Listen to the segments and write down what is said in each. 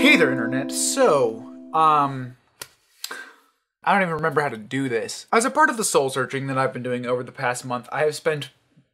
Hey there, Internet. So, um, I don't even remember how to do this. As a part of the soul searching that I've been doing over the past month, I have spent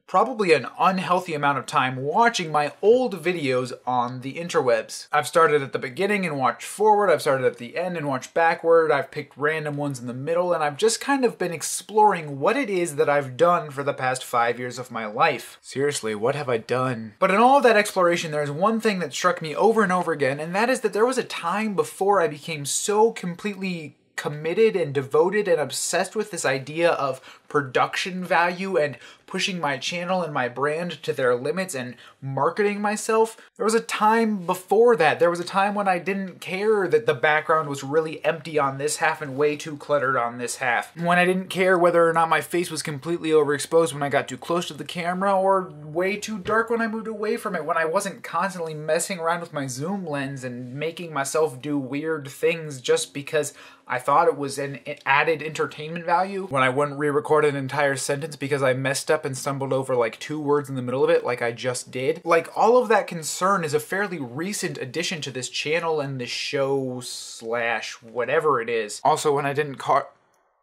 probably an unhealthy amount of time watching my old videos on the interwebs. I've started at the beginning and watched forward, I've started at the end and watched backward, I've picked random ones in the middle, and I've just kind of been exploring what it is that I've done for the past five years of my life. Seriously, what have I done? But in all of that exploration, there's one thing that struck me over and over again, and that is that there was a time before I became so completely committed and devoted and obsessed with this idea of production value and pushing my channel and my brand to their limits and marketing myself. There was a time before that. There was a time when I didn't care that the background was really empty on this half and way too cluttered on this half. When I didn't care whether or not my face was completely overexposed when I got too close to the camera or way too dark when I moved away from it, when I wasn't constantly messing around with my zoom lens and making myself do weird things just because I thought it was an added entertainment value when I wouldn't re-record an entire sentence because I messed up and stumbled over like two words in the middle of it like I just did. Like all of that concern is a fairly recent addition to this channel and this show slash whatever it is. Also when I didn't car...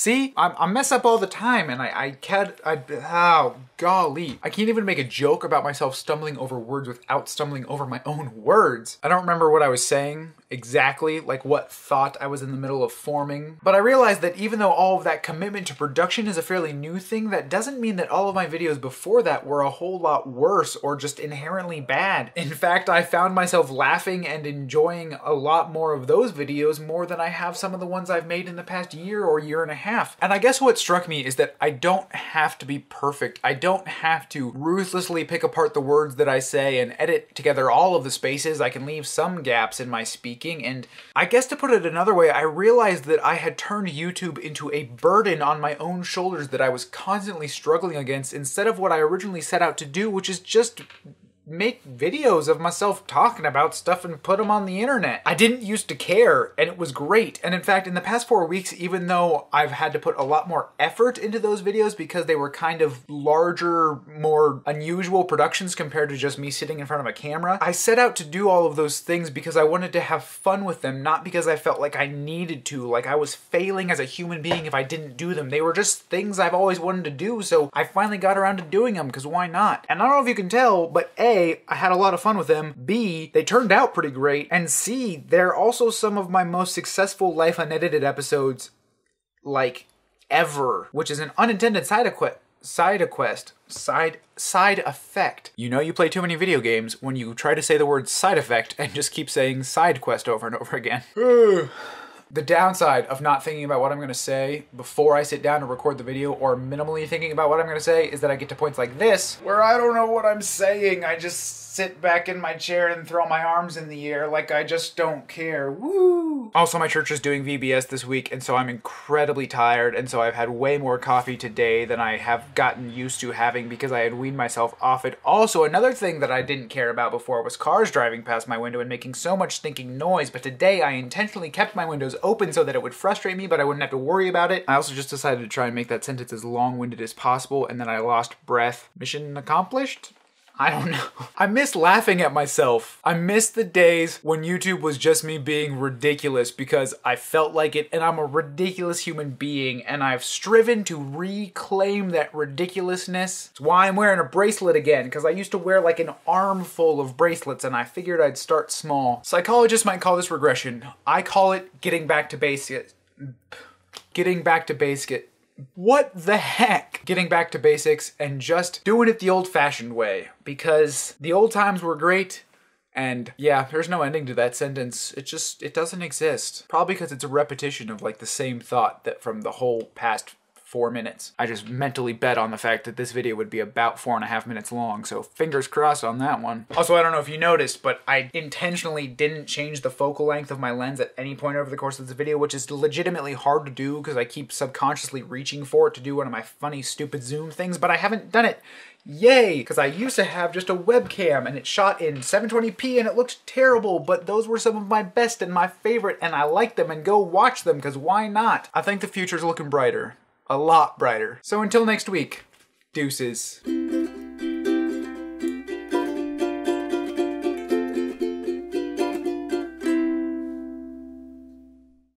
See, i i mess up all the time and I, I can't, I, oh, golly. I can't even make a joke about myself stumbling over words without stumbling over my own words. I don't remember what I was saying exactly, like what thought I was in the middle of forming, but I realized that even though all of that commitment to production is a fairly new thing, that doesn't mean that all of my videos before that were a whole lot worse or just inherently bad. In fact, I found myself laughing and enjoying a lot more of those videos more than I have some of the ones I've made in the past year or year and a half half. And I guess what struck me is that I don't have to be perfect. I don't have to ruthlessly pick apart the words that I say and edit together all of the spaces. I can leave some gaps in my speaking. And I guess to put it another way, I realized that I had turned YouTube into a burden on my own shoulders that I was constantly struggling against instead of what I originally set out to do, which is just make videos of myself talking about stuff and put them on the internet. I didn't used to care and it was great. And in fact, in the past four weeks, even though I've had to put a lot more effort into those videos because they were kind of larger, more unusual productions compared to just me sitting in front of a camera, I set out to do all of those things because I wanted to have fun with them, not because I felt like I needed to, like I was failing as a human being if I didn't do them. They were just things I've always wanted to do, so I finally got around to doing them because why not? And I don't know if you can tell, but A, a, I had a lot of fun with them. B, they turned out pretty great. And C, they're also some of my most successful Life Unedited episodes, like ever, which is an unintended side Side quest, side side effect. You know you play too many video games when you try to say the word side effect and just keep saying side quest over and over again. The downside of not thinking about what I'm gonna say before I sit down to record the video or minimally thinking about what I'm gonna say is that I get to points like this where I don't know what I'm saying. I just sit back in my chair and throw my arms in the air like I just don't care. Woo! Also, my church is doing VBS this week and so I'm incredibly tired and so I've had way more coffee today than I have gotten used to having because I had weaned myself off it. Also, another thing that I didn't care about before was cars driving past my window and making so much stinking noise, but today I intentionally kept my windows open so that it would frustrate me, but I wouldn't have to worry about it. I also just decided to try and make that sentence as long-winded as possible, and then I lost breath. Mission accomplished? I don't know. I miss laughing at myself. I miss the days when YouTube was just me being ridiculous because I felt like it and I'm a ridiculous human being and I've striven to reclaim that ridiculousness. It's why I'm wearing a bracelet again because I used to wear like an armful of bracelets and I figured I'd start small. Psychologists might call this regression. I call it getting back to basics. Getting back to basic what the heck? Getting back to basics and just doing it the old fashioned way because the old times were great. And yeah, there's no ending to that sentence. It just, it doesn't exist. Probably because it's a repetition of like the same thought that from the whole past four minutes. I just mentally bet on the fact that this video would be about four and a half minutes long, so fingers crossed on that one. Also, I don't know if you noticed, but I intentionally didn't change the focal length of my lens at any point over the course of this video, which is legitimately hard to do because I keep subconsciously reaching for it to do one of my funny, stupid zoom things, but I haven't done it yay because i used to have just a webcam and it shot in 720p and it looked terrible but those were some of my best and my favorite and i like them and go watch them because why not i think the future's looking brighter a lot brighter. So until next week, deuces.